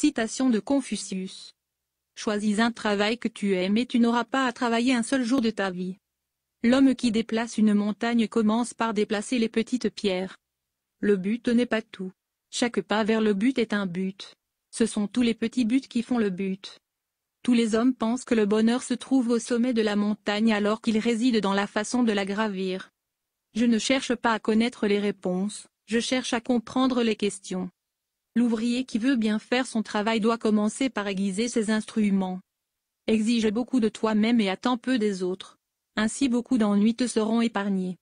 Citation de Confucius. Choisis un travail que tu aimes et tu n'auras pas à travailler un seul jour de ta vie. L'homme qui déplace une montagne commence par déplacer les petites pierres. Le but n'est pas tout. Chaque pas vers le but est un but. Ce sont tous les petits buts qui font le but. Tous les hommes pensent que le bonheur se trouve au sommet de la montagne alors qu'il réside dans la façon de la gravir. Je ne cherche pas à connaître les réponses, je cherche à comprendre les questions. L'ouvrier qui veut bien faire son travail doit commencer par aiguiser ses instruments. Exige beaucoup de toi-même et attends peu des autres. Ainsi beaucoup d'ennuis te seront épargnés.